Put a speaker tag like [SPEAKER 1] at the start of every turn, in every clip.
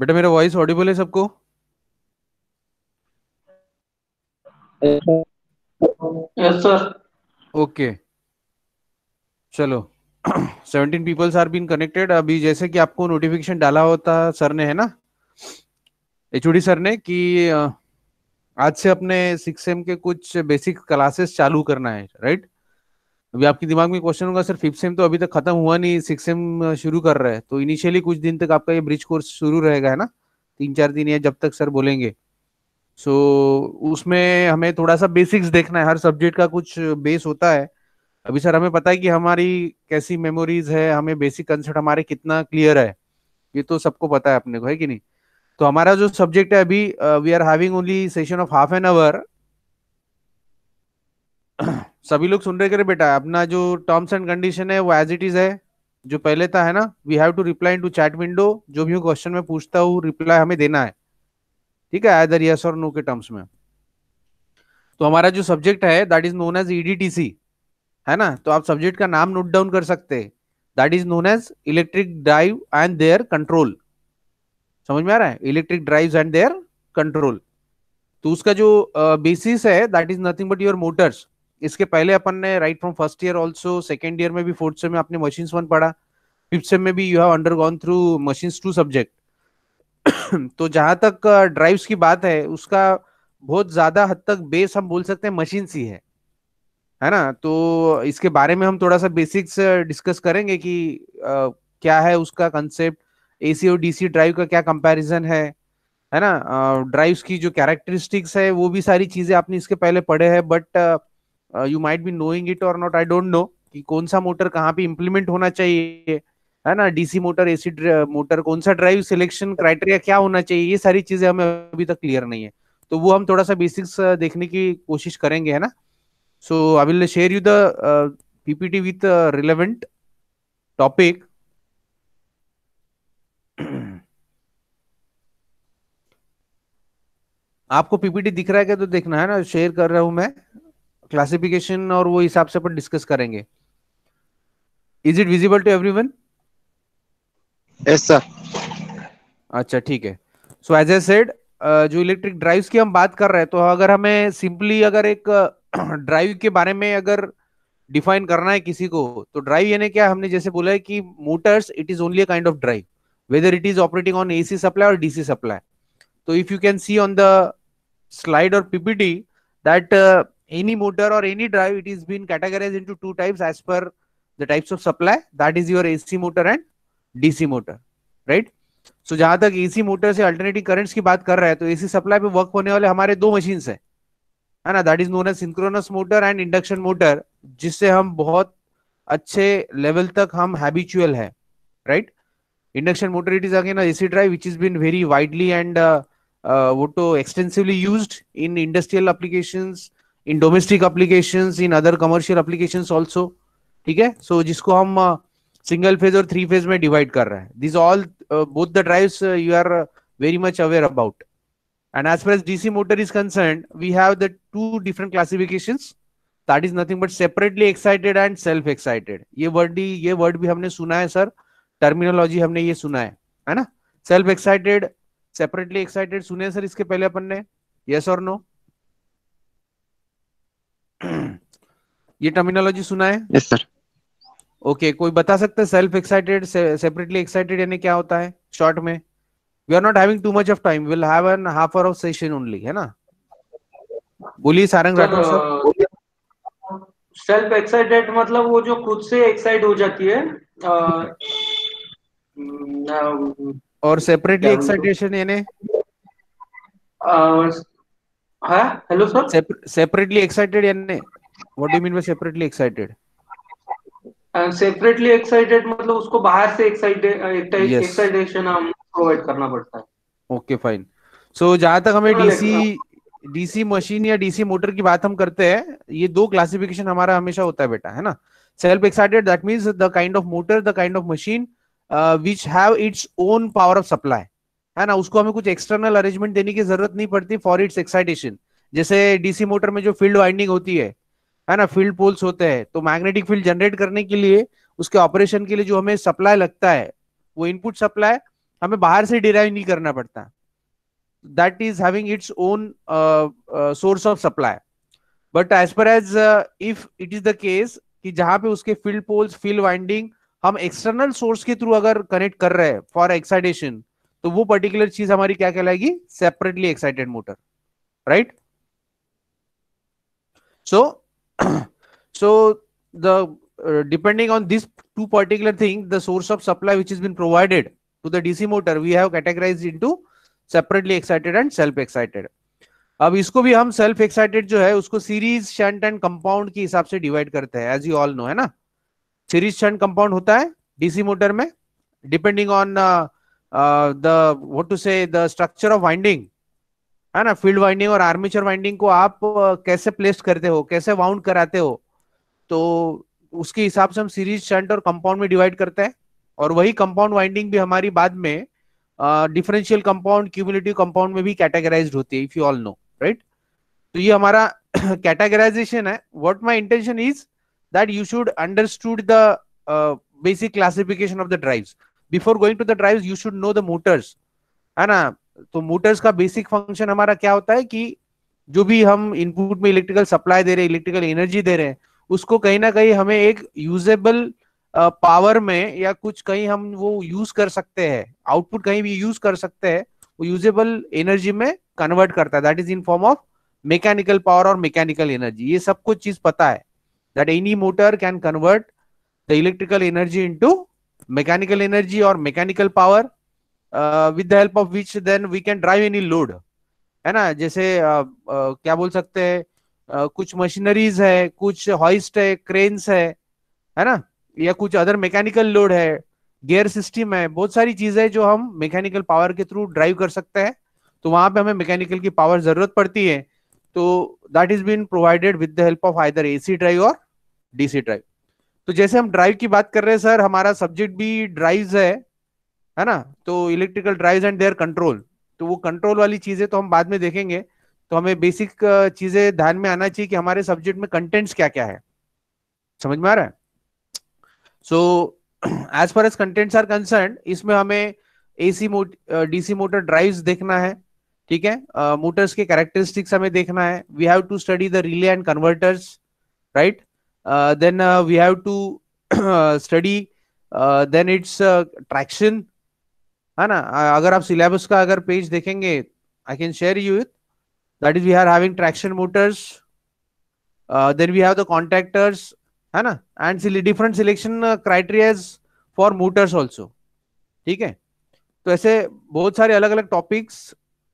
[SPEAKER 1] बेटा मेरा voice audible है सबको सर ओके चलो seventeen peoples are been connected अभी जैसे कि आपको नोटिफिकेशन डाला होता सर ने है ना एचओडी सर ने कि आज से अपने सिक्स एम के कुछ बेसिक क्लासेस चालू करना है राइट right? अभी आपके दिमाग में क्वेश्चन होगा सर फिफ्थ सेम तो अभी तक खत्म हुआ नहीं सिक्स सेम शुरू कर रहे हैं तो इनिशियली कुछ दिन तक आपका ये ब्रिज कोर्स शुरू रहेगा है ना तीन चार दिन या जब तक सर बोलेंगे सो so, उसमें हमें थोड़ा सा बेसिक्स देखना है हर सब्जेक्ट का कुछ बेस होता है अभी सर हमें पता है कि हमारी कैसी मेमोरीज है हमें बेसिक कंसेप्ट हमारे कितना क्लियर है ये तो सबको पता है अपने को है कि नहीं तो हमारा जो सब्जेक्ट है अभी we are having only session of half an hour सभी लोग सुन रहे करे बेटा अपना जो टर्म्स एंड कंडीशन है वो एज इट इज है जो पहले था है ना we have to reply to chat window जो भी क्वेश्चन में पूछता हूँ रिप्लाई हमें देना है ठीक है आयदर यस और नो के टर्म्स में तो हमारा जो सब्जेक्ट है that is known as EDTC है ना तो आप सब्जेक्ट का नाम नोट डाउन कर सकते हैं that is known as electric drive and their control समझ में आ रहा है electric drive and their control तो उसका जो बेसिस uh, है that is nothing but your motors इसके पहले अपन ने right from first year also second year में भी फोर्थ सेम में आपने मशीन्स वन पढ़ा फिफ्थ सेम में भी you have undergone through machines two subject तो जहां तक ड्राइव्स uh, की बात है उसका बहुत ज्यादा हद तक बेस हम बोल सकते हैं मशीन्स ही है है ना तो इसके बारे में हम थोड़ा सा बेसिक्स डिस्कस uh, करेंगे कि आ, uh, क्या है उसका कंसेप्ट एसी और डीसी ड्राइव का क्या कंपैरिजन है है ना ड्राइव्स की जो कैरेक्टरिस्टिक्स है वो भी सारी चीजें आपने इसके पहले पढ़े हैं but you might be knowing it और नॉट आई डोंट नो कि कौन सा मोटर कहाँ पे इम्प्लीमेंट होना चाहिए है ना डीसी मोटर एसी मोटर कौन सा ड्राइव सिलेक्शन क्राइटेरिया क्या होना चाहिए ये सारी चीजें हमें अभी तक क्लियर नहीं है तो वो हम थोड़ा सा बेसिक्स uh, देखने की कोशिश करेंगे है ना so I will share you the PPT with relevant topic आपको पीपीटी दिख रहा है क्या तो देखना है ना शेयर कर रहा हूं मैं क्लासिफिकेशन और वो हिसाब से अपन डिस्कस करेंगे is it visible to everyone sir अच्छा ठीक है सो एज ए सेड जो इलेक्ट्रिक ड्राइव की हम बात कर रहे हैं तो अगर हमें सिंपली अगर एक ड्राइव के बारे में अगर डिफाइन करना है किसी को तो ड्राइव यानी क्या हमने जैसे बोला है कि motors it is only a kind of drive whether it is operating on AC supply और डीसी सप्लाई तो if you can see on the slide और PPT that any motor or any drive it is been categorized into two types as per the types of supply that is your AC motor and DC motor right so so, जहां तक AC motor से alternating currents की बात कर रहा है तो AC supply पे वर्क होने वाले हमारे दो मशीन है है ना that is known as synchronous motor and induction motor जिससे हम बहुत अच्छे लेवल तक हम हैबिचुअल है right induction motor it is again AC drive which is been very widely and वो तो extensively use in industrial applications in domestic application in other commercial application also ठीक है सो so, जिसको हम single uh, phase और three phase में divide कर रहे हैं this all both the drive you are very much aware about and as far as DC motor is concern we have the two different classification that is nothing but separately excited and self excited ये word ही ये word भी हमने सुना है sir terminology हमने ये सुना है है ना सेल्फ एक्साइटेड सेपरेटली एक्साइटेड सुने सर इसके पहले अपन ने यस और नो ये टर्मिनोलॉजी सुना है यस सर ओके कोई बता सकते सेल्फ एक्साइटेड सेपरेटली एक्साइटेड यानी क्या होता है शॉर्ट में we are not having too much of time will have an half hour of session only है ना
[SPEAKER 2] बोलिए Sarang Rathore
[SPEAKER 1] sir self excited मतलब वो जो खुद से एक्साइट हो जाती है आ, और सेपरेटली एक्साइटेशन यानी हेलो सर सेपरेटली एक्साइटेड यानी what do mean by separately excited separately excited मतलब उसको बाहर से uh, एक्साइटेशन हम प्रोवाइड करना पड़ता है ओके फाइन सो जहां तक हमें डीसी डीसी मशीन या डीसी मोटर की बात हम करते हैं ये दो क्लासिफिकेशन हमारा हमेशा होता है बेटा है ना self excited that means the kind of motor the kind of machine which have its own power of supply है ना उसको हमें कुछ एक्सटर्नल अरेंजमेंट देने की जरूरत नहीं पड़ती फॉर इट्स एक्साइटेशन जैसे डीसी मोटर में जो फील्ड वाइंडिंग होती है है ना फील्ड पोल्स होते हैं तो मैग्नेटिक फील्ड जनरेट करने के लिए उसके ऑपरेशन के लिए जो हमें सप्लाई लगता है वो इनपुट सप्लाई हमें बाहर से डिराइव नहीं करना पड़ता that is having its own source of supply but as per as if it is the case कि जहां पे उसके फील्ड पोल्स फील्ड वाइंडिंग हम एक्सटर्नल सोर्स के थ्रू अगर कनेक्ट कर रहे हैं फॉर एक्साइटेशन तो वो पर्टिकुलर चीज हमारी क्या कहलाएगी separately excited motor right so so the depending on this to particular thing the source of supply which is been provided to the DC motor we have categorise into separately excited and self excited अब इसको भी हम self excited जो है उसको series shunt and compound के हिसाब से डिवाइड करते हैं एज यू ऑल नो है ना सीरीज शंट कंपाउंड होता है डीसी मोटर में depending on uh, the what to say the structure of winding है ना फील्ड वाइंडिंग और आर्मीचर वाइंडिंग को आप uh, कैसे प्लेस करते हो कैसे वाउंड कराते हो तो उसके हिसाब से हम सीरीज शंट और कंपाउंड में डिवाइड करते हैं और वही कंपाउंड वाइंडिंग भी हमारी बाद में डिफरेंशियल कंपाउंड क्यूमुलेटिव कंपाउंड में भी कैटेगराइज होती है if you all know right तो ये हमारा कैटेगराइजेशन है what my intention is that you should understood the basic classification of the drives before going to the drive you should know the motors है ना तो Motors का basic function हमारा क्या होता है कि जो भी हम इनपुट में इलेक्ट्रिकल सप्लाई दे रहे हैं इलेक्ट्रिकल एनर्जी दे रहे हैं उसको कहीं ना कहीं हमें एक यूजेबल पावर में या कुछ कहीं हम वो यूज कर सकते हैं आउटपुट कहीं भी यूज कर सकते हैं वो यूजेबल एनर्जी में कन्वर्ट करता है that is in form of mechanical power और मैकेनिकल एनर्जी ये सब कुछ चीज पता है that any motor can convert the electrical energy into mechanical energy or mechanical power with the help of which then we can drive any load है ना जैसे uh, uh, क्या बोल सकते हैं uh, कुछ मशीनरीज है कुछ हॉइस्ट है क्रेन्स है है ना या कुछ अदर मैकेनिकल लोड है गियर सिस्टम है बहुत सारी चीजें जो हम मैकेनिकल पावर के थ्रू ड्राइव कर सकते हैं तो वहां पे हमें मैकेनिकल की पावर जरूरत पड़ती है तो that is been provided with the help of either AC drive और डीसी ड्राइव तो जैसे हम ड्राइव की बात कर रहे हैं सर हमारा सब्जेक्ट भी ड्राइव्स है है ना तो electrical drives and their control तो वो कंट्रोल वाली चीजें तो हम बाद में देखेंगे तो हमें बेसिक चीजें ध्यान में आना चाहिए कि हमारे सब्जेक्ट में कंटेंट्स क्या क्या है समझ में आ रहा है so as far as contents are concern इसमें हमें एसी डीसी मोटर ड्राइव्स देखना है ठीक है मोटर्स uh, के कैरेक्टरिस्टिक्स हमें देखना है we have to study the relay and converters right Uh, uh, then we have to study then its traction है ना अगर आप सिलेबस का अगर पेज देखेंगे I can share you it that is we are having traction motors then we have the contractors है ना and different selection criterias for motors also ठीक है तो ऐसे बहुत सारे अलग अलग टॉपिक्स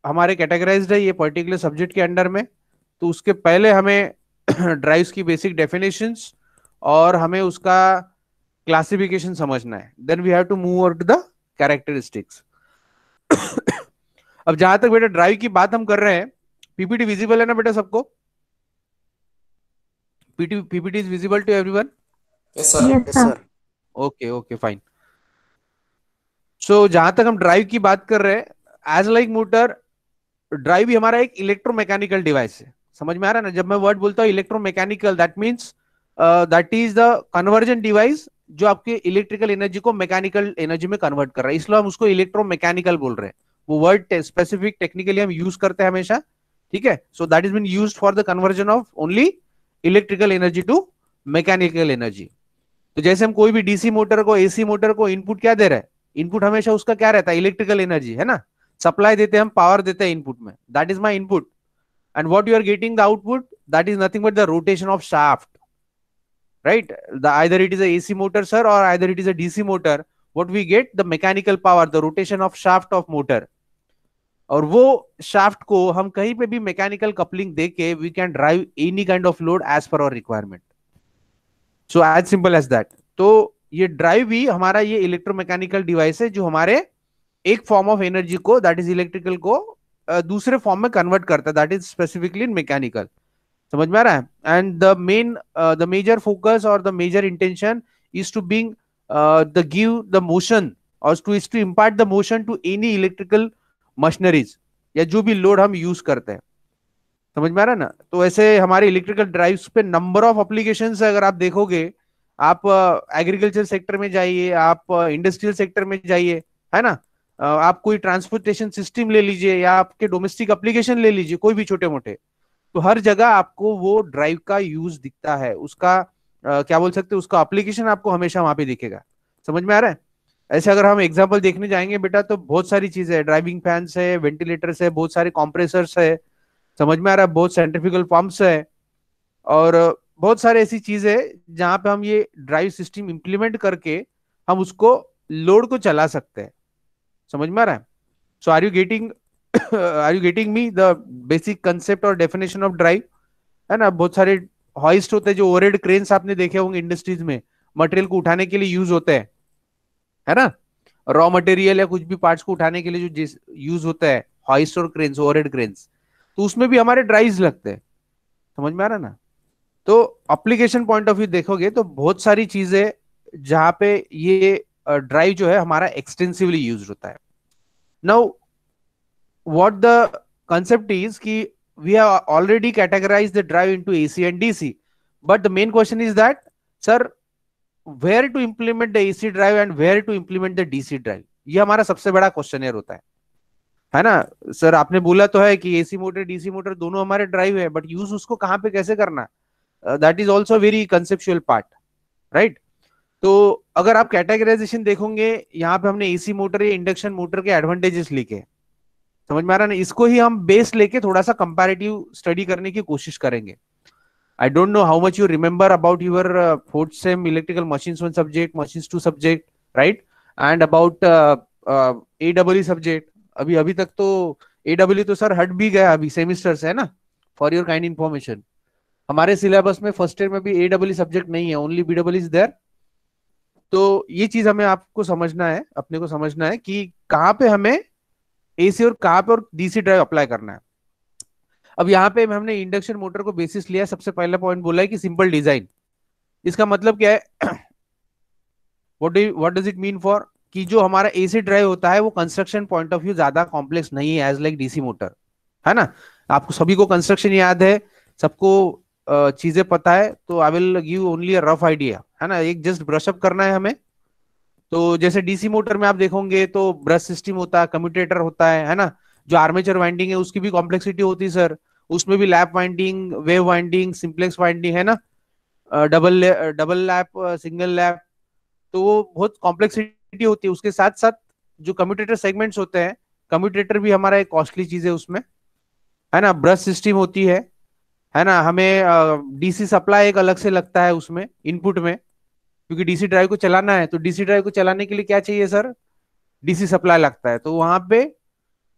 [SPEAKER 1] हमारे कैटेगराइज है ये पर्टिकुलर सब्जेक्ट के अंडर में तो उसके पहले हमें ड्राइव्स की बेसिक डेफिनेशंस और हमें उसका क्लासिफिकेशन समझना है then we have to move over to the characteristics अब जहां तक बेटा ड्राइव की बात हम कर रहे हैं पीपीटी विजिबल है ना बेटा सबको PPT is visible to everyone yes sir okay okay fine so जहां तक हम ड्राइव की बात कर रहे हैं एज लाइक मोटर ड्राइव भी हमारा एक इलेक्ट्रोमैकेनिकल डिवाइस है समझ में आ रहा है ना जब मैं वर्ड बोलता हूँ electro mechanical that means that is the conversion device जो आपके इलेक्ट्रिकल एनर्जी को मैकेनिकल एनर्जी में कन्वर्ट कर रहा है इसलिए हम उसको इलेक्ट्रो मैकेनिकल बोल रहे हैं वो वर्ड स्पेसिफिक टेक्निकली हम यूज करते हैं हमेशा ठीक है so that is been use for the conversion of only electrical energy to mechanical energy तो जैसे हम कोई भी डीसी मोटर को एसी मोटर को इनपुट क्या दे रहे हैं इनपुट हमेशा उसका क्या रहता है इलेक्ट्रिकल एनर्जी है ना सप्लाई देते हैं हम पावर देते हैं इनपुट में that is my input and what you are getting the output that is nothing but the rotation of shaft right the either it is a ac motor sir or either it is a dc motor what we get the mechanical power the rotation of shaft of motor और वो shaft को हम कहीं पे भी mechanical coupling दे के we can drive any kind of load as per our requirement so as simple as that तो ये ड्राइव भी हमारा ये इलेक्ट्रोमैकेनिकल डिवाइस है जो हमारे एक फॉर्म ऑफ एनर्जी को दैट इज इलेक्ट्रिकल को दूसरे फॉर्म में कन्वर्ट करता है that is specifically in mechanical समझ में आ रहा है and the main the major focus और the major intention is to being the give the motion और to is to impart the motion to any electrical machineries या जो भी लोड हम यूज करते हैं समझ में आ रहा है ना तो ऐसे हमारे इलेक्ट्रिकल ड्राइव्स पे नंबर ऑफ अप्लीकेशन अगर आप देखोगे आप एग्रीकल्चर सेक्टर में जाइए आप इंडस्ट्रियल सेक्टर में जाइए है ना आप कोई ट्रांसपोर्टेशन सिस्टम ले लीजिए या आपके डोमेस्टिक अप्लीकेशन ले लीजिए कोई भी छोटे मोटे तो हर जगह आपको वो ड्राइव का यूज दिखता है उसका आ, क्या बोल सकते उसका अप्लीकेशन आपको हमेशा वहां पे दिखेगा समझ में आ रहा है ऐसे अगर हम एग्जाम्पल देखने जाएंगे बेटा तो बहुत सारी चीजें है ड्राइविंग फैंस है वेंटिलेटर्स है बहुत सारे कॉम्प्रेसर्स है समझ में आ रहा है बहुत सेंट्रिफिकल पंप्स है और बहुत सारे ऐसी चीज है जहां पे हम ये ड्राइव सिस्टम इम्प्लीमेंट करके हम उसको लोड को चला सकते हैं समझ में आ रहा है so are you getting are you getting me the basic concept और डेफिनेशन ऑफ ड्राइव है ना बहुत सारे हॉइस्ट होते हैं जो ओवरहेड क्रेन्स आपने देखे होंगे इंडस्ट्रीज में मटेरियल को उठाने के लिए यूज होते हैं है ना रॉ मटेरियल या कुछ भी पार्ट्स को उठाने के लिए जो यूज होता है हॉइस्ट और क्रेन्स ओवरहेड क्रेन्स तो उसमें भी हमारे ड्राइव्स लगते हैं समझ में आ रहा ना तो अप्लीकेशन पॉइंट ऑफ व्यू देखोगे तो बहुत सारी चीजें जहां पे ये ड्राइव जो है हमारा एक्सटेंसिवली यूज होता है Now, what the concept is ki we have already categorized the drive into AC and DC. But the main question is that, sir, where to implement the AC drive and where to implement the DC drive? ye hamara sabse bada बड़ा question होता hai है ना sir आपने बोला तो है कि AC motor DC motor दोनों हमारे ड्राइव है बट यूज उसको कहाँ पे कैसे करना that is also very conceptual part right तो अगर आप कैटेगराइजेशन देखोगे यहाँ पे हमने एसी मोटर या इंडक्शन मोटर के एडवांटेजेस लिखे समझ में आ रहा ना इसको ही हम बेस लेके थोड़ा सा कंपैरेटिव स्टडी करने की कोशिश करेंगे I don't know how much you remember about your fourth sem electrical machines one subject machines two subject right and about A double subject अभी अभी तक तो ए डब्ल्यू तो सर हट भी गया अभी सेमिस्टर से है ना फॉर योर काइंड इन्फॉर्मेशन हमारे सिलेबस में फर्स्ट ईयर में भी ए डब्ल्यू सब्जेक्ट नहीं है only B double is there तो ये चीज हमें आपको समझना है अपने को समझना है कि कहाँ पे हमें एसी और कहाँ पे और डीसी ड्राइव अप्लाई करना है अब यहाँ पे हमने इंडक्शन मोटर को बेसिस लिया सबसे पहला पॉइंट बोला है कि सिंपल डिजाइन इसका मतलब क्या है what what does it mean for कि जो हमारा एसी ड्राइव होता है वो कंस्ट्रक्शन पॉइंट ऑफ व्यू ज्यादा कॉम्प्लेक्स नहीं है एज लाइक डीसी मोटर है ना आपको सभी को कंस्ट्रक्शन याद है सबको चीजें पता है तो I will give only a rough idea है ना एक जस्ट ब्रशअप करना है हमें तो जैसे डीसी मोटर में आप देखोगे तो ब्रश सिस्टम होता है कम्यूटेटर होता है है ना जो आर्मेचर वाइंडिंग है उसकी भी कॉम्प्लेक्सिटी होती है सर उसमें भी lap winding wave winding simplex winding है ना double double lap single lap तो वो बहुत कॉम्प्लेक्सिटी होती है उसके साथ साथ जो कम्यूटेटर सेगमेंट्स होते हैं कम्यूटेटर भी हमारा एक कॉस्टली चीज है उसमें है ना ब्रश सिस्टम होती है है ना हमें डीसी सप्लाई एक अलग से लगता है उसमें इनपुट में क्योंकि डीसी ड्राइव को चलाना है तो डीसी ड्राइव को चलाने के लिए क्या चाहिए सर डीसी सप्लाई लगता है तो वहां पे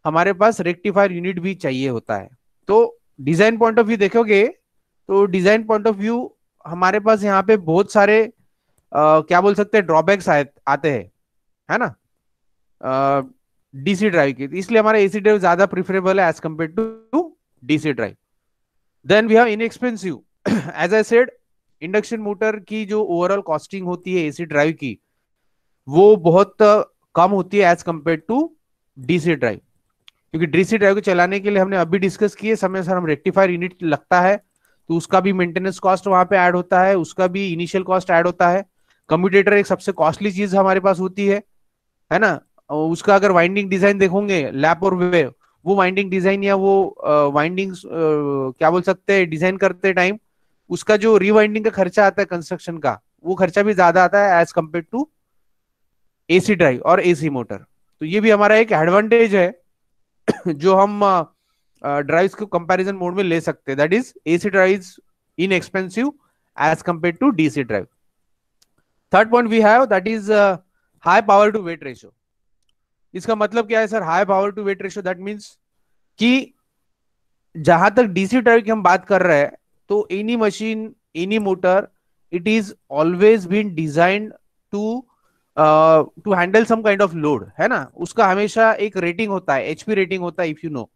[SPEAKER 1] हमारे पास रेक्टिफायर यूनिट भी चाहिए होता है तो डिजाइन पॉइंट ऑफ व्यू देखोगे तो डिजाइन पॉइंट ऑफ व्यू हमारे पास यहाँ पे बहुत सारे आ, क्या बोल सकते हैं ड्रॉबैक्स आते हैं है ना डीसी ड्राइव के तो इसलिए हमारा एसी ड्राइव ज्यादा प्रिफरेबल है as compare to DC drive then we have inexpensive as I said induction motor की जो ओवरऑल कॉस्टिंग होती है एसी ड्राइव की वो बहुत कम होती है as compare to DC drive क्योंकि डीसी ड्राइव को चलाने के लिए हमने अभी डिस्कस किए समय सर हम रेक्टिफायर यूनिट लगता है तो उसका भी मेंटेनेंस कॉस्ट वहां पे ऐड होता है उसका भी इनिशियल कॉस्ट ऐड होता है कम्यूटेटर एक सबसे कॉस्टली चीज हमारे पास होती है है ना उसका अगर वाइंडिंग डिजाइन देखोगे लैप और वेव वो वाइंडिंग डिजाइन या वो वाइंडिंग क्या बोल सकते हैं डिजाइन करते टाइम उसका जो रिवाइंडिंग का खर्चा आता है कंस्ट्रक्शन का वो खर्चा भी ज्यादा आता है as compare to AC drive और एसी मोटर तो ये भी हमारा एक एडवांटेज है जो हम ड्राइव्स को कंपैरिजन मोड में ले सकते हैं that is AC drives inexpensive as compare to DC drive third point we have that is high power to weight ratio इसका मतलब क्या है sir high power to weight ratio that means कि जहां तक डीसी ड्राइव की हम बात कर रहे हैं तो any machine any motor it is always been design to to handle some kind of load है ना उसका हमेशा एक रेटिंग होता है एचपी रेटिंग होता है इफ यू नो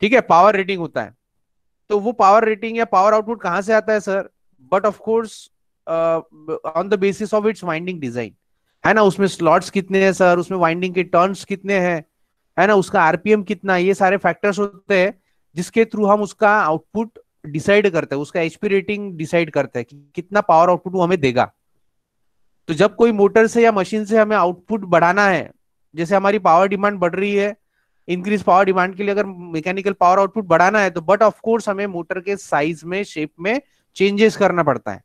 [SPEAKER 1] ठीक है पावर रेटिंग होता है तो वो पावर रेटिंग या पावर आउटपुट कहाँ से आता है sir but of course on the basis of its winding design है ना उसमें स्लॉट्स कितने हैं सर उसमें वाइंडिंग के टर्न्स कितने हैं है ना उसका आरपीएम कितना ये सारे फैक्टर्स होते हैं जिसके थ्रू हम उसका आउटपुट डिसाइड करता है उसका एचपी रेटिंग डिसाइड करता है कि कितना पावर आउटपुट वो हमें देगा तो जब कोई मोटर से या मशीन से हमें आउटपुट बढ़ाना है जैसे हमारी पावर डिमांड बढ़ रही है इंक्रीज पावर डिमांड के लिए अगर मैकेनिकल पावर आउटपुट बढ़ाना है तो बट ऑफ कोर्स हमें मोटर के साइज में शेप में चेंजेस करना पड़ता है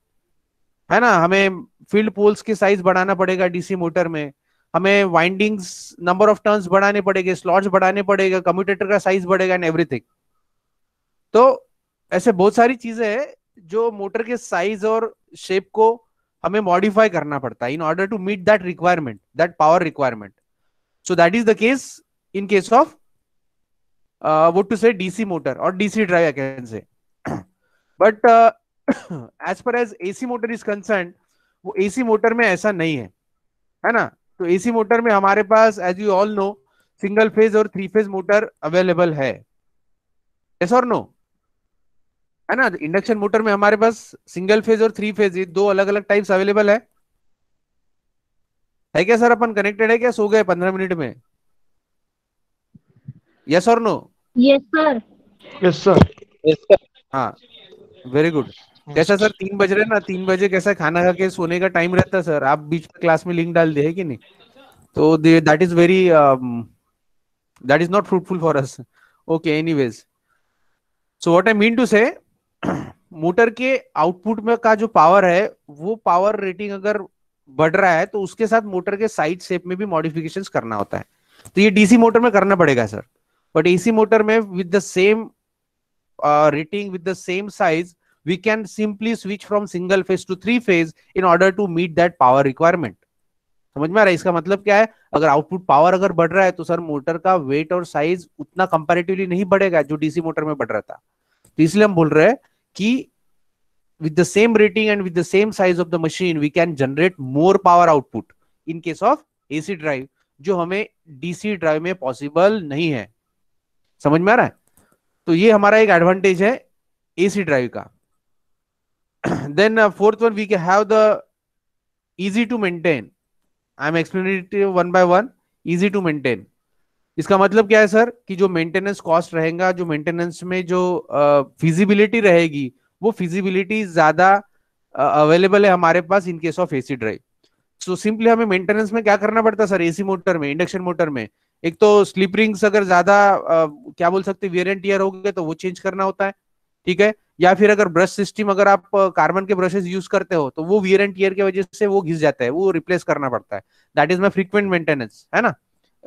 [SPEAKER 1] है ना हमें फील्ड पोल्स के साइज बढ़ाना पड़ेगा डीसी मोटर में हमें वाइंडिंग्स नंबर ऑफ टर्न्स बढ़ाने पड़ेंगे स्लॉट्स बढ़ाने पड़ेगा कम्यूटेटर का साइज बढ़ेगा एंड एवरीथिंग तो ऐसे बहुत सारी चीजें हैं जो मोटर के साइज और शेप को हमें मॉडिफाई करना पड़ता है in order to meet that requirement that power requirement so that is the case in case of वो टू से डीसी मोटर और DC drive I can say but as per as AC motor is concern वो AC motor में ऐसा नहीं है है ना तो एसी मोटर में हमारे पास as you all know single phase और थ्री फेज मोटर अवेलेबल है यस और नो है ना इंडक्शन मोटर में हमारे पास सिंगल फेज और थ्री फेज दो अलग अलग टाइप्स अवेलेबल है है क्या सर अपन कनेक्टेड है क्या सो गए पंद्रह मिनट में यस और no yes sir yes sir yes sir हाँ वेरी गुड कैसा सर तीन बज रहे ना तीन बजे कैसा खाना खा के सोने का टाइम रहता सर आप बीच में क्लास में लिंक डाल दिए कि नहीं तो that is very that is not fruitful for us okay anyways so what I mean to say motor के आउटपुट में का जो पावर है वो पावर रेटिंग अगर बढ़ रहा है तो उसके साथ मोटर के साइड शेप में भी मॉडिफिकेशन करना होता है तो ये डीसी मोटर में करना पड़ेगा सर बट एसी मोटर में with the same rating with the same size we can simply switch from single phase to three phase in order to meet that power requirement समझ में आ रहा है इसका मतलब क्या है अगर आउटपुट पावर अगर बढ़ रहा है तो सर मोटर का वेट और साइज उतना कंपेरेटिवली नहीं बढ़ेगा जो डीसी मोटर में बढ़ रहा था तो इसलिए हम बोल रहे हैं कि with the same rating and with the same size of the machine we can generate more power output in case of AC drive जो हमें डीसी ड्राइव में पॉसिबल नहीं है समझ में आ रहा है तो ये हमारा एक एडवांटेज है एसी ड्राइव का then fourth one we can have the easy to maintain I am explanative one by one easy to maintain इसका मतलब क्या है सर कि जो मेंटेनेंस कॉस्ट रहेगा जो मेंटेनेंस में जो फिजिबिलिटी रहेगी वो फिजिबिलिटी ज्यादा अवेलेबल है हमारे पास in case of AC drive so simply हमें मेंटेनेंस में क्या करना पड़ता है सर एसी मोटर में इंडक्शन मोटर में एक तो स्लिप रिंग्स अगर ज्यादा क्या बोल सकते वियर एंड टीयर हो गए तो वो चेंज करना होता है ठीक है या फिर अगर ब्रश सिस्टम अगर आप कार्बन के ब्रशेस यूज करते हो तो वो वियर एंड टीयर की वजह से वो घिस जाता है वो रिप्लेस करना पड़ता है that is my frequent maintenance है ना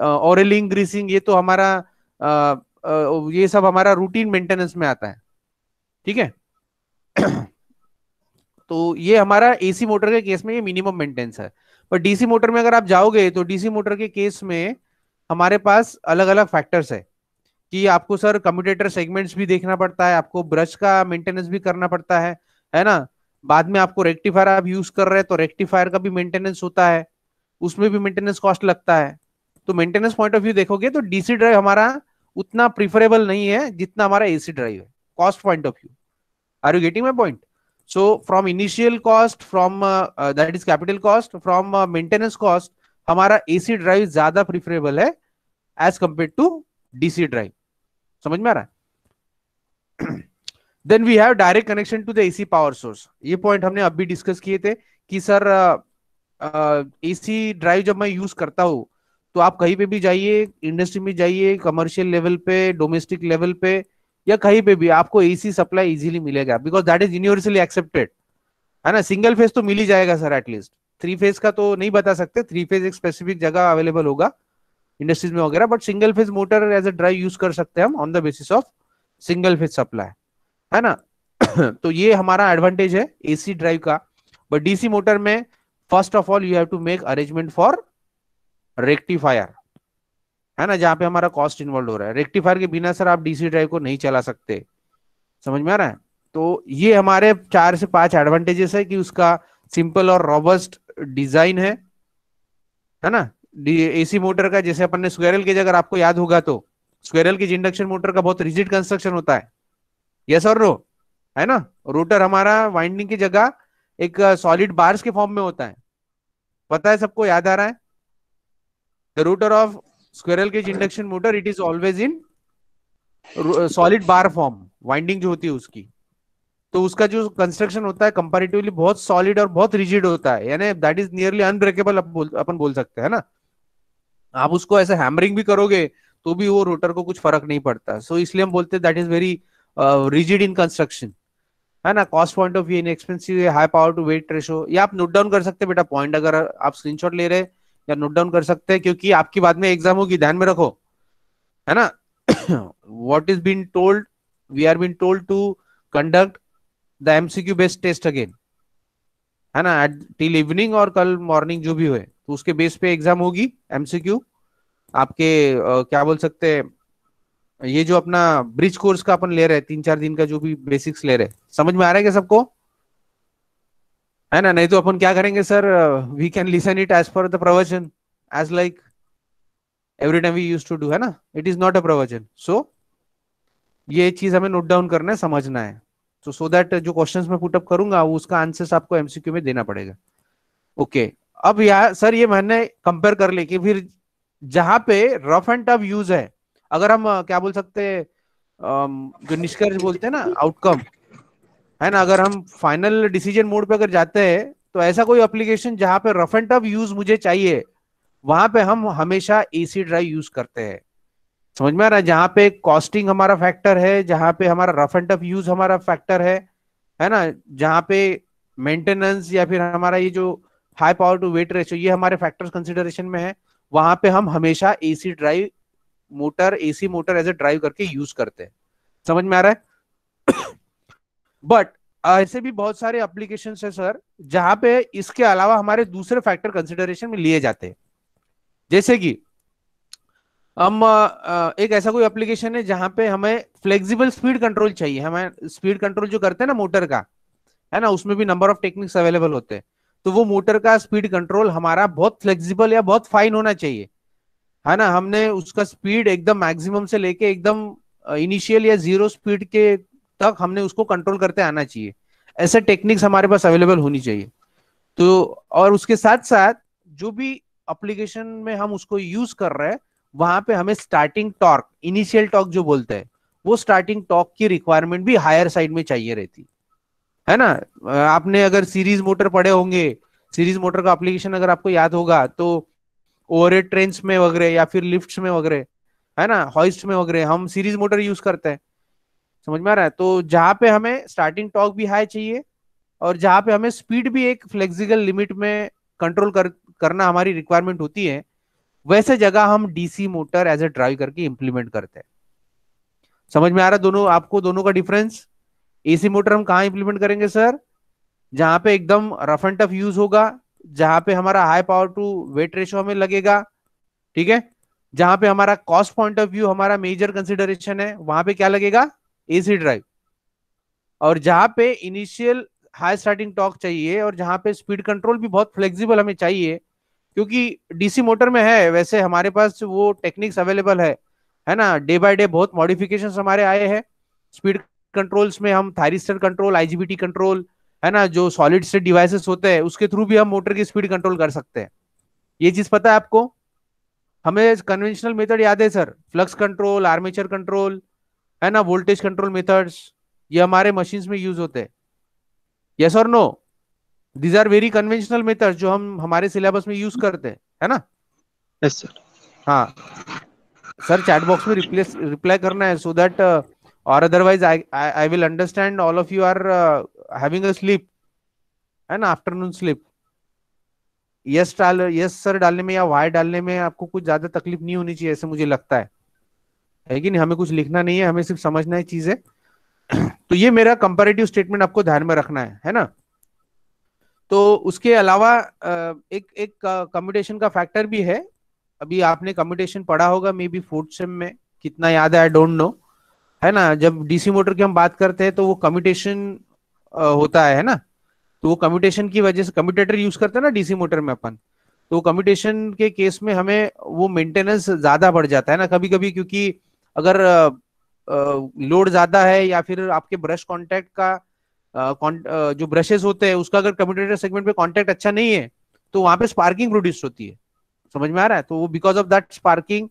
[SPEAKER 1] ऑरेलिंग ग्रीसिंग ये तो हमारा आ, ये सब हमारा रूटीन मेंटेनेंस में आता है ठीक है तो ये हमारा एसी मोटर के केस में ये मिनिमम मेंटेनेंस है पर डीसी मोटर में अगर आप जाओगे तो डीसी मोटर के केस में हमारे पास अलग अलग फैक्टर्स है कि आपको सर कम्यूटेटर सेगमेंट्स भी देखना पड़ता है आपको ब्रश का मेंटेनेंस भी करना पड़ता है है ना बाद में आपको रेक्टिफायर आप यूज कर रहे हैं तो रेक्टिफायर का भी मेंटेनेंस होता है उसमें भी मेंटेनेंस कॉस्ट लगता है तो मेंटेनेंस पॉइंट ऑफ व्यू देखोगे तो डीसी ड्राइव हमारा उतना प्रीफरेबल नहीं है जितना हमारा एसी ड्राइव है cost point of view are you getting my point so from initial cost from that is capital cost from maintenance cost हमारा एसी ड्राइव ज्यादा प्रीफरेबल है as compare to DC drive समझ में आ रहा है then we have direct connection to the AC power source ये point हमने अभी डिस्कस किए थे कि sir AC uh, drive uh, जब मैं यूज करता हूं तो आप कहीं पे भी जाइए इंडस्ट्री में जाइए कमर्शियल लेवल पे डोमेस्टिक लेवल पे या कहीं पे भी आपको एसी सप्लाई इजीली मिलेगा because that is universally accepted है ना सिंगल फेज तो मिल ही जाएगा सर एटलीस्ट थ्री फेज का तो नहीं बता सकते थ्री फेज एक स्पेसिफिक जगह अवेलेबल होगा इंडस्ट्रीज में वगैरह but single phase motor as a drive use कर सकते हैं हम on the basis of single phase supply है ना तो ये हमारा एडवांटेज है एसी ड्राइव का बट डीसी मोटर में first of all you have to make arrangement for rectifier है ना जहां पे हमारा कॉस्ट इन्वॉल्व हो रहा है रेक्टिफायर के बिना सर आप डीसी ड्राइव को नहीं चला सकते समझ में आ रहा है तो ये हमारे चार से पांच एडवांटेजेस है कि उसका सिंपल और रॉबस्ट डिजाइन है है ना एसी मोटर का जैसे अपन ने स्क्वेरल के अगर आपको याद होगा तो स्क्वेरल के इंडक्शन मोटर का बहुत रिजिड कंस्ट्रक्शन होता है यस और नो है ना रोटर हमारा वाइंडिंग की जगह एक सॉलिड बार्स के फॉर्म में होता है पता है सबको याद आ रहा है the rotor of squirrel cage induction motor it is always in solid bar form winding जो होती है उसकी तो उसका जो कंस्ट्रक्शन होता है कंपेरेटिवली बहुत सॉलिड और बहुत रिजिड होता है यानी दैट इज नियरली अनब्रेकेबल अपन बोल सकते हैं ना आप उसको ऐसे हैमरिंग भी करोगे तो भी वो रोटर को कुछ फर्क नहीं पड़ता सो so, इसलिए हम बोलते हैं that is very rigid in construction है ना cost point of view in expensive high power to weight ratio ये आप नोट डाउन कर सकते हैं बेटा पॉइंट अगर आप स्क्रीनशॉट ले रहे हैं या नोट डाउन कर सकते हैं क्योंकि आपकी बाद में एग्जाम होगी ध्यान में रखो है ना what is been told we are been told to conduct the MCQ based test again है ना टिल इवनिंग और कल मॉर्निंग जो भी हुए तो उसके बेस पे एग्जाम होगी एमसीक्यू आपके आ, क्या बोल सकते हैं ये जो अपना ब्रिज कोर्स का अपन ले रहे हैं तीन चार दिन का जो भी बेसिक्स ले रहे हैं समझ में आ रहा है क्या सबको है ना नहीं तो अपन क्या करेंगे sir we can listen it as per the प्रवचन as like every time we use to do है ना इट इज नॉट अ प्रवचन सो ये चीज हमें नोट डाउन करना है समझना है तो सो दैट जो क्वेश्चन में पुटअप करूंगा वो उसका आंसर आपको एमसीक्यू में देना पड़ेगा ओके okay. अब यार सर ये मैंने कंपेयर कर ले कि फिर जहां पे रफ एंड टफ यूज है अगर हम क्या बोल सकते हैं जो निष्कर्ष बोलते हैं ना आउटकम है ना अगर हम फाइनल डिसीजन मोड पे अगर जाते हैं तो ऐसा कोई एप्लीकेशन जहां पे रफ एंड टफ यूज मुझे चाहिए वहां पे हम हमेशा एसी ड्राइव यूज करते हैं समझ में आ रहा है जहां पे कॉस्टिंग हमारा फैक्टर है जहां पे हमारा रफ एंड टफ यूज हमारा फैक्टर है है ना जहाँ पे मेंटेनेंस या फिर हमारा ये जो high power to weight ratio ये हमारे फैक्टर्स कंसिडरेशन में है वहां पे हम हमेशा AC drive motor AC motor as a drive करके यूज करते हैं समझ में आ रहा है बट uh, ऐसे भी बहुत सारे एप्लीकेशन है सर जहां पे इसके अलावा हमारे दूसरे फैक्टर कंसिडरेशन में लिए जाते हैं जैसे कि हम uh, uh, एक ऐसा कोई एप्लीकेशन है जहां पे हमें फ्लेक्सिबल स्पीड कंट्रोल चाहिए हमें स्पीड कंट्रोल जो करते हैं ना मोटर का है ना उसमें भी नंबर ऑफ टेक्निक्स अवेलेबल होते हैं तो वो मोटर का स्पीड कंट्रोल हमारा बहुत फ्लेक्सिबल या बहुत फाइन होना चाहिए है ना हमने उसका स्पीड एकदम मैक्सिमम से लेके एकदम इनिशियल या जीरो स्पीड के तक हमने उसको कंट्रोल करते आना चाहिए ऐसे टेक्निक्स हमारे पास अवेलेबल होनी चाहिए तो और उसके साथ साथ जो भी अप्लीकेशन में हम उसको यूज कर रहे हैं वहां पे हमें स्टार्टिंग टॉर्क इनिशियल टॉर्क जो बोलते हैं वो स्टार्टिंग टॉर्क की रिक्वायरमेंट भी हायर साइड में चाहिए रहती है ना आपने अगर सीरीज मोटर पढ़े होंगे सीरीज मोटर का एप्लीकेशन अगर आपको याद होगा तो ओवर ट्रेन में वगैरह या फिर लिफ्ट में वगैरह है ना हॉइस्ट में वगैरह हम सीरीज मोटर यूज करते हैं समझ में आ रहा है तो जहाँ पे हमें स्टार्टिंग टॉक भी हाई चाहिए और जहाँ पे हमें स्पीड भी एक फ्लेक्सिबल लिमिट में कंट्रोल कर करना हमारी रिक्वायरमेंट होती है वैसे जगह हम DC motor as a drive करके इंप्लीमेंट करते हैं समझ में आ रहा है दोनों आपको दोनों का डिफरेंस एसी मोटर हम कहा इंप्लीमेंट करेंगे सर जहाँ पे एकदम रफ एंड टफ यूज होगा जहां पे हमारा high power to weight ratio हमें लगेगा ठीक है जहां पे हमारा कॉस्ट पॉइंट ऑफ व्यू हमारा मेजर कंसिडरेशन है वहां पे क्या लगेगा एसी ड्राइव और जहां पे इनिशियल हाई स्टार्टिंग टॉक चाहिए और जहाँ पे स्पीड कंट्रोल भी बहुत फ्लेक्सिबल हमें चाहिए क्योंकि डीसी मोटर में है वैसे हमारे पास वो टेक्निक्स अवेलेबल है है ना डे बाय डे बहुत मॉडिफिकेशन हमारे आए हैं स्पीड कंट्रोल्स में हम थायरिस्टर कंट्रोल आईजीबीटी कंट्रोल है ना जो सॉलिड स्टेट डिवाइसेस होते हैं उसके थ्रू भी हम मोटर की स्पीड कंट्रोल कर सकते हैं ये चीज पता है आपको हमें कन्वेंशनल मेथड याद है sir flux control armature control है ना वोल्टेज कंट्रोल मेथड्स ये हमारे मशीन्स में यूज होते हैं यस और no these are very conventional method जो हम हमारे सिलेबस में यूज करते हैं है ना यस सर हाँ सर चैट बॉक्स में रिप्लेस रिप्लाई करना है सो दैट और otherwise I I will understand all of you are having a sleep है ना आफ्टरनून स्लीप यस डाल यस सर डालने में या वाई डालने में आपको कुछ ज्यादा तकलीफ नहीं होनी चाहिए ऐसे मुझे लगता है है कि नहीं हमें कुछ लिखना नहीं है हमें सिर्फ समझना है चीजें तो ये मेरा कंपेरेटिव स्टेटमेंट आपको ध्यान में रखना है है ना तो उसके अलावा एक एक कम्यूटेशन का फैक्टर भी है अभी आपने कम्यूटेशन पढ़ा होगा मे बी फोर्थ सेम में कितना याद है आई डोंट नो है ना जब डीसी मोटर की हम बात करते हैं तो वो कम्यूटेशन होता है ना तो वो कम्यूटेशन की वजह से कम्यूटेटर यूज करते हैं ना डीसी मोटर में अपन तो कम्यूटेशन के केस में हमें वो मेंटेनेंस ज्यादा बढ़ जाता है ना कभी कभी क्योंकि अगर लोड ज्यादा है या फिर आपके ब्रश कॉन्टैक्ट का जो ब्रशेस होते हैं उसका अगर कम्यूटेटर सेगमेंट पे कॉन्टैक्ट अच्छा नहीं है तो वहां पे स्पार्किंग प्रोड्यूस होती है समझ में आ रहा है तो वो because of that sparking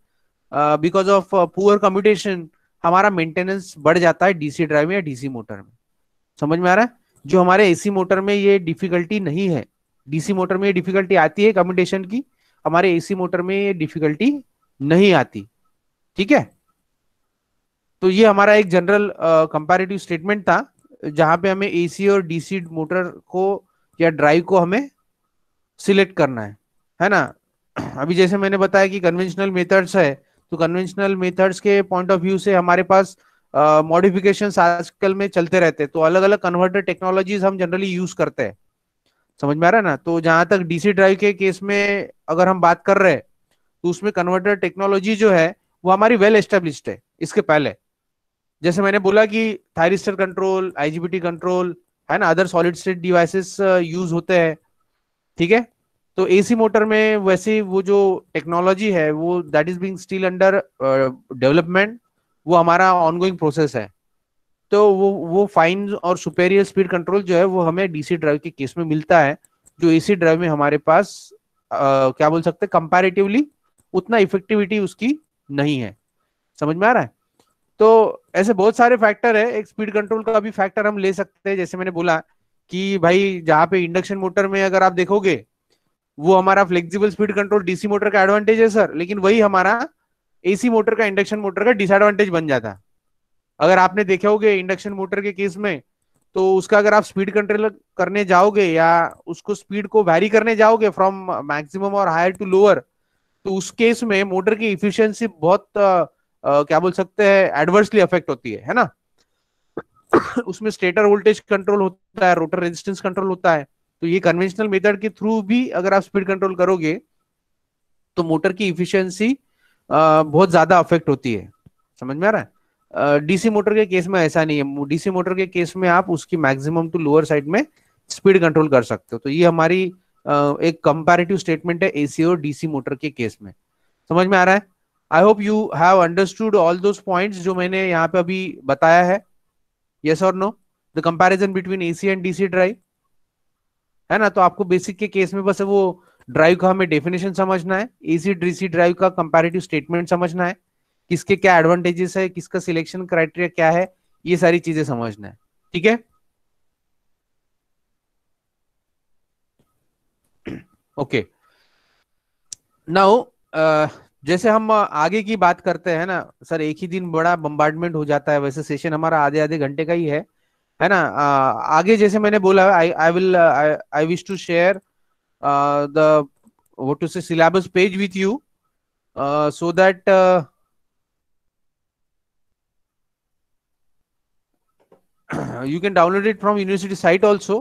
[SPEAKER 1] because of poor commutation हमारा मेंटेनेंस बढ़ जाता है डीसी ड्राइव में या डीसी मोटर में समझ में आ रहा है जो हमारे एसी मोटर में ये डिफिकल्टी नहीं है डीसी मोटर में ये डिफिकल्टी आती है कम्यूटेशन की हमारे एसी मोटर में ये डिफिकल्टी नहीं आती ठीक है तो ये हमारा एक जनरल कंपैरेटिव स्टेटमेंट था जहां पे हमें एसी और डीसी मोटर को या ड्राइव को हमें सिलेक्ट करना है है ना अभी जैसे मैंने बताया कि कन्वेंशनल मेथड्स है तो कन्वेंशनल मेथड्स के पॉइंट ऑफ व्यू से हमारे पास मॉडिफिकेशन uh, आजकल में चलते रहते हैं तो अलग अलग कन्वर्टर टेक्नोलॉजीज हम जनरली यूज करते हैं समझ में आ रहा है ना तो जहां तक डीसी ड्राइव के केस में अगर हम बात कर रहे हैं तो उसमें कन्वर्टर टेक्नोलॉजी जो है वो हमारी वेल एस्टेब्लिश्ड है इसके पहले जैसे मैंने बोला कि थायरिस्टर कंट्रोल आईजीबीटी कंट्रोल है ना other solid state devices use होते हैं ठीक है तो एसी मोटर में वैसे वो जो टेक्नोलॉजी है वो that is being still under development वो हमारा ऑनगोइंग प्रोसेस है तो वो वो फाइन और सुपेरियर स्पीड कंट्रोल जो है वो हमें डीसी ड्राइव के केस में मिलता है जो एसी ड्राइव में हमारे पास आ, uh, क्या बोल सकते हैं कंपैरेटिवली उतना इफेक्टिविटी उसकी नहीं है समझ में आ रहा है तो ऐसे बहुत सारे फैक्टर है एक स्पीड कंट्रोल का भी फैक्टर हम ले सकते हैं जैसे मैंने बोला कि भाई जहां पे इंडक्शन मोटर में अगर आप देखोगे वो हमारा flexible speed control DC motor का एडवांटेज है सर लेकिन वही हमारा एसी मोटर का इंडक्शन मोटर का डिसएडवांटेज बन जाता अगर आपने देखे होगे इंडक्शन मोटर के केस में तो उसका अगर आप स्पीड कंट्रोल करने जाओगे या उसको स्पीड को वैरी करने जाओगे फ्रॉम मैक्सिमम और हायर टू लोअर तो उस केस में मोटर की इफिशियंसी बहुत क्या बोल सकते हैं एडवर्सली अफेक्ट होती है है ना उसमें स्टेटर वोल्टेज कंट्रोल होता है रोटर रेजिस्टेंस कंट्रोल होता है तो ये कन्वेंशनल मेथड के थ्रू भी अगर आप स्पीड कंट्रोल करोगे तो मोटर की इफिशियंसी बहुत ज्यादा अफेक्ट होती है समझ में आ रहा है डीसी मोटर के केस में ऐसा नहीं है डीसी मोटर के केस में आप उसकी मैक्सिमम टू लोअर साइड में स्पीड कंट्रोल कर सकते हो तो ये हमारी एक कंपैरेटिव स्टेटमेंट है एसी और डीसी मोटर के केस में समझ में आ रहा है I hope you have understood all those points जो मैंने यहाँ पे अभी बताया है यस और no the comparison between AC and DC drive है ना तो आपको बेसिक के केस में बस वो ड्राइव का हमें डेफिनेशन समझना है एसी डीसी ड्राइव का कंपैरेटिव स्टेटमेंट समझना है किसके क्या एडवांटेजेस है किसका सिलेक्शन क्राइटेरिया क्या है ये सारी चीजें समझना है ठीक है ओके नाउ जैसे हम आगे की बात करते हैं ना सर एक ही दिन बड़ा बम्बार्डमेंट हो जाता है वैसे सेशन हमारा आधे आधे घंटे का ही है है ना आगे जैसे मैंने बोला I I will I wish to share the what to say syllabus page with you so that you can download it from university site also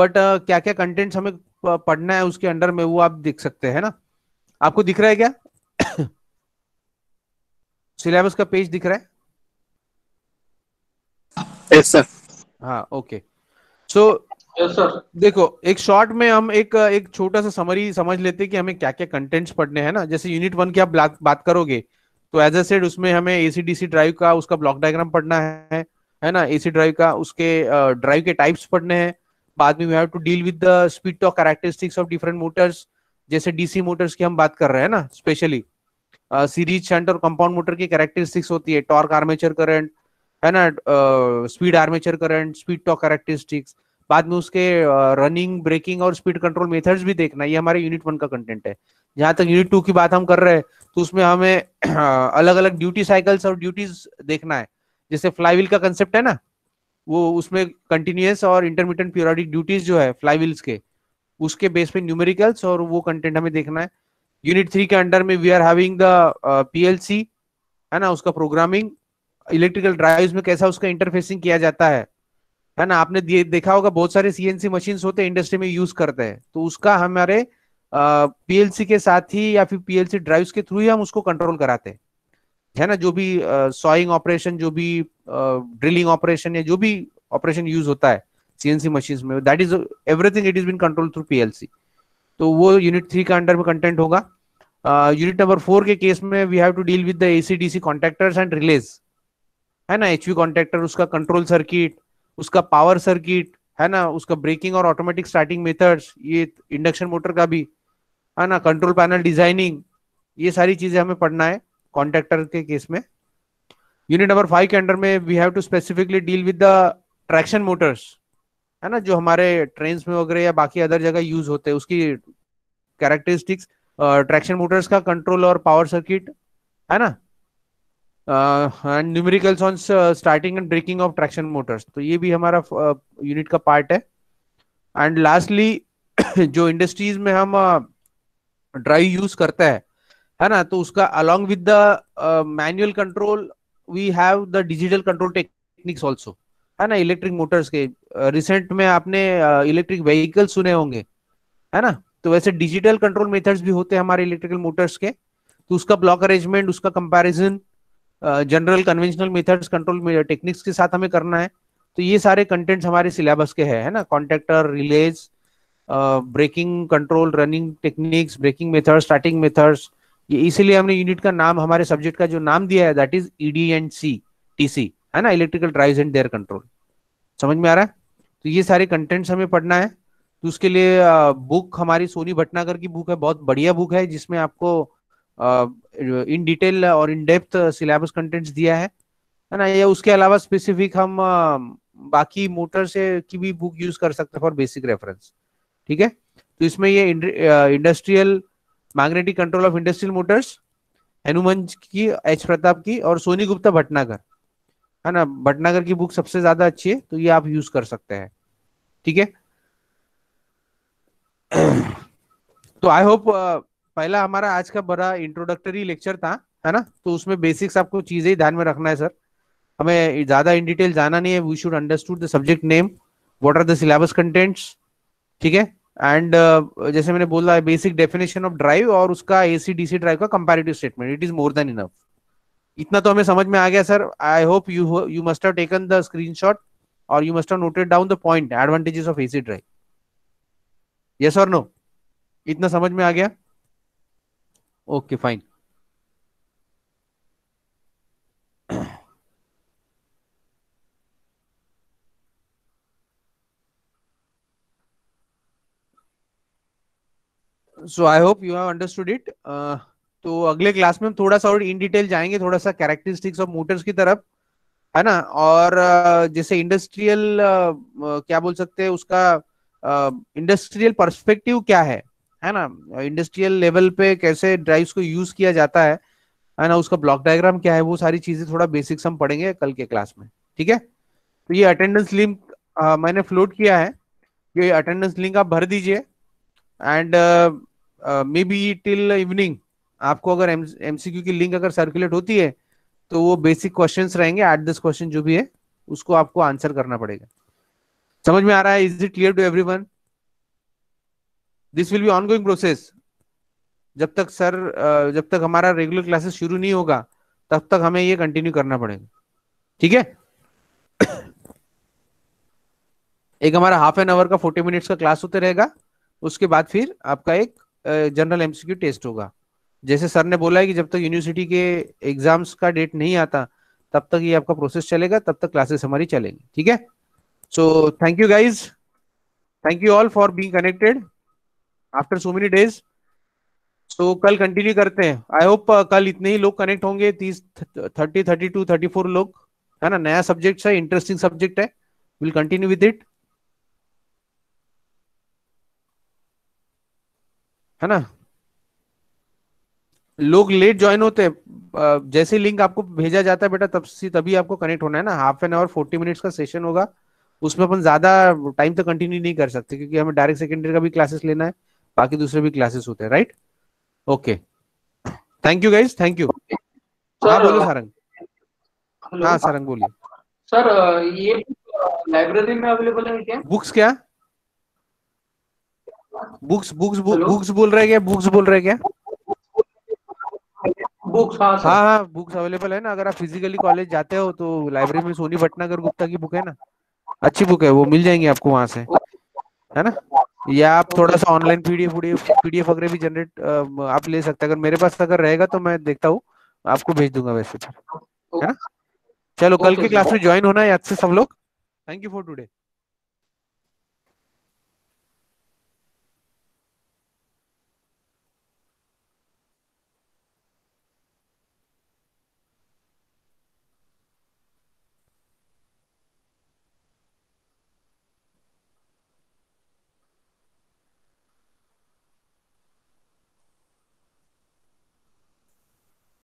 [SPEAKER 1] but क्या क्या कंटेंट्स हमें पढ़ना है उसके अंडर में वो आप देख सकते हैं ना आपको दिख रहा है क्या सिलेबस का पेज दिख रहा है यस सर हाँ ओके सो देखो एक शॉर्ट में हम एक एक छोटा सा समरी समझ लेते कि हमें क्या क्या कंटेंट्स पढ़ने हैं ना जैसे यूनिट वन की आप बात करोगे तो एज ए सेड उसमें हमें एसी डीसी ड्राइव का उसका ब्लॉक डायग्राम पढ़ना है है ना एसी ड्राइव का उसके ड्राइव के टाइप्स पढ़ने हैं बाद में we have to deal with the speed torque characteristics of different motors जैसे डीसी मोटर्स की हम बात कर रहे हैं ना स्पेशली सीरीज शंट और कंपाउंड मोटर की कैरेक्टरिस्टिक्स होती है टॉर्क आर्मेचर करंट है ना speed armature current speed torque characteristics बाद में उसके रनिंग ब्रेकिंग और स्पीड कंट्रोल मेथड्स भी देखना ये हमारे यूनिट वन का कंटेंट है जहां तक यूनिट टू की बात हम कर रहे हैं तो उसमें हमें अलग अलग ड्यूटी साइकिल्स और ड्यूटीज देखना है जैसे फ्लाईव्हील का कंसेप्ट है ना वो उसमें कंटिन्यूस और इंटरमीडियंट पीरियोडिक ड्यूटीज जो है फ्लाईव्हील्स के उसके बेस पे न्यूमेरिकल्स और वो कंटेंट हमें देखना है यूनिट थ्री के अंडर में we are having the PLC है ना उसका प्रोग्रामिंग इलेक्ट्रिकल ड्राइव में कैसा उसका इंटरफेसिंग किया जाता है है ना आपने देखा होगा बहुत सारे सीएनसी मशीन होते हैं इंडस्ट्री में यूज करते हैं तो उसका हमारे पीएलसी uh, के साथ ही या फिर पीएलसी ड्राइव्स के थ्रू ही हम उसको कंट्रोल कराते हैं है ना जो भी सॉइंग uh, ऑपरेशन जो भी ड्रिलिंग uh, ऑपरेशन या जो भी ऑपरेशन यूज होता है सीएनसी मशीन में that is everything it is been control through PLC तो वो यूनिट थ्री का अंडर में कंटेंट होगा यूनिट नंबर फोर के केस में we have to deal with the AC DC contactors and relays है ना एचवी कॉन्ट्रेक्टर उसका कंट्रोल सर्किट उसका पावर सर्किट है ना उसका ब्रेकिंग और ऑटोमेटिक स्टार्टिंग मेथड्स ये इंडक्शन मोटर का भी है ना कंट्रोल पैनल डिजाइनिंग ये सारी चीजें हमें पढ़ना है कॉन्ट्रेक्टर के केस में यूनिट नंबर फाइव के अंडर में we have to specifically deal with the traction motors है ना जो हमारे ट्रेन में वगैरह या बाकी अदर जगह यूज होते हैं उसकी कैरेक्टरिस्टिक्स ट्रैक्शन मोटर्स का कंट्रोल और पावर सर्किट है ना and numericals on starting and braking of traction motors तो ये भी हमारा यूनिट uh, का पार्ट है एंड लास्टली जो इंडस्ट्रीज में हम ड्राइव uh, यूज करते हैं है ना तो उसका along with the manual control we have the digital control techniques also है ना इलेक्ट्रिक मोटर्स के रिसेंट uh, में आपने इलेक्ट्रिक uh, व्हीकल सुने होंगे है ना तो वैसे डिजिटल कंट्रोल मेथड्स भी होते हैं हमारे इलेक्ट्रिकल मोटर्स के तो उसका ब्लॉक अरेंजमेंट उसका comparison general conventional methods control techniques के साथ हमें करना है तो ये सारे कंटेंट्स हमारे सिलेबस के है, है ना contactor relays braking control running techniques braking method starting methods ये इसीलिए हमने यूनिट का नाम हमारे सब्जेक्ट का जो नाम दिया है that is ED and C TC है ना electrical drive and their control समझ में आ रहा है तो ये सारे कंटेंट्स हमें पढ़ना है तो उसके लिए बुक हमारी सोनी भटनागर की बुक है बहुत बढ़िया बुक है जिसमें आपको इन डिटेल और इन डेप्थ सिलेबस कंटेंट्स दिया है है ना या उसके अलावा स्पेसिफिक हम बाकी मोटर से की भी बुक यूज कर सकते हैं फॉर बेसिक रेफरेंस ठीक है तो इसमें ये industrial magnetic control of industrial motors Hanuman की एच प्रताप की और सोनी गुप्ता भटनागर है ना भटनागर की बुक सबसे ज्यादा अच्छी है तो ये आप यूज कर सकते हैं ठीक है तो आई होप uh, पहला हमारा आज का बड़ा इंट्रोडक्टरी लेक्चर था है ना तो उसमें बेसिक्स आपको चीजें ध्यान में रखना है सर हमें ज्यादा इन डिटेल जाना नहीं है we should understood the subject name what are the syllabus contents ठीक है एंड uh, जैसे मैंने बोला बेसिक डेफिनेशन ऑफ ड्राइव और उसका एसी डीसी ड्राइव का comparative statement it is more than enough इतना तो हमें समझ में आ गया sir I hope you you must have taken the screenshot और you must have noted down the point advantages of AC drive yes और नो इतना समझ में आ गया okay fine so I hope you have understood it तो अगले class में हम थोड़ा सा और इन डिटेल जाएंगे थोड़ा सा कैरेक्टरिस्टिक्स ऑफ मोटर्स की तरफ है ना और uh, जैसे इंडस्ट्रियल uh, uh, क्या बोल सकते हैं उसका इंडस्ट्रियल uh, क्या है है ना इंडस्ट्रियल लेवल पे कैसे ड्राइव्स को यूज किया जाता है है ना उसका ब्लॉक डायग्राम क्या है वो सारी चीजें थोड़ा बेसिक्स हम पढ़ेंगे कल के क्लास में ठीक है तो ये अटेंडेंस लिंक uh, मैंने फ्लोट किया है ये अटेंडेंस लिंक आप भर दीजिए and maybe till evening आपको अगर एम की लिंक अगर सर्कुलेट होती है तो वो बेसिक क्वेश्चंस रहेंगे एट दिस क्वेश्चन जो भी है उसको आपको आंसर करना पड़ेगा समझ में आ रहा है is it clear to one this will be going process जब तक सर जब तक हमारा रेगुलर क्लासेस शुरू नहीं होगा तब तक हमें ये कंटिन्यू करना पड़ेगा ठीक है एक हमारा हाफ एन आवर का फोर्टी मिनट्स का क्लास होते रहेगा उसके बाद फिर आपका एक जनरल एमसीक्यू टेस्ट होगा जैसे सर ने बोला है कि जब तक यूनिवर्सिटी के एग्जाम्स का डेट नहीं आता तब तक ये आपका प्रोसेस चलेगा तब तक क्लासेस हमारी चलेंगी ठीक है So thank you guys. Thank you all for being connected after so many days. तो so, कल कंटिन्यू करते हैं आई होप uh, कल इतने ही लोग कनेक्ट होंगे तीस thirty thirty two thirty four लोग है ना नया सब्जेक्ट है इंटरेस्टिंग सब्जेक्ट है विल कंटिन्यू विद इट है ना लोग लेट ज्वाइन होते हैं जैसे लिंक आपको भेजा जाता है बेटा तब से तभी आपको कनेक्ट होना है ना half an hour forty minutes का सेशन होगा उसमें अपन ज्यादा टाइम तो कंटिन्यू नहीं कर सकते क्योंकि हमें डायरेक्ट सेकेंडरी का भी क्लासेस लेना है बाकी दूसरे भी क्लासेस होते हैं right okay thank you guys thank you हाँ बोलो uh, सारंग हाँ सारंग बोलिए सर uh, ये लाइब्रेरी uh, में अवेलेबल है क्या बुक्स क्या बुक्स बुक्स बुक्स बोल रहे क्या बुक्स बोल रहे क्या बुक्स हाँ, हाँ हाँ बुक्स अवेलेबल है ना अगर आप फिजिकली कॉलेज जाते हो तो लाइब्रेरी में सोनी भटनागर गुप्ता की बुक है ना अच्छी बुक है वो मिल जाएंगी आपको वहां से है ना या आप थोड़ा सा ऑनलाइन पीडीएफ पीडीएफ वगैरह भी जनरेट आप ले सकते हैं अगर मेरे पास अगर रहेगा तो मैं देखता हूँ आपको भेज दूंगा वैसे तो, है ना चलो कल की क्लास में ज्वाइन होना है याद से सब लोग थैंक यू फॉर टुडे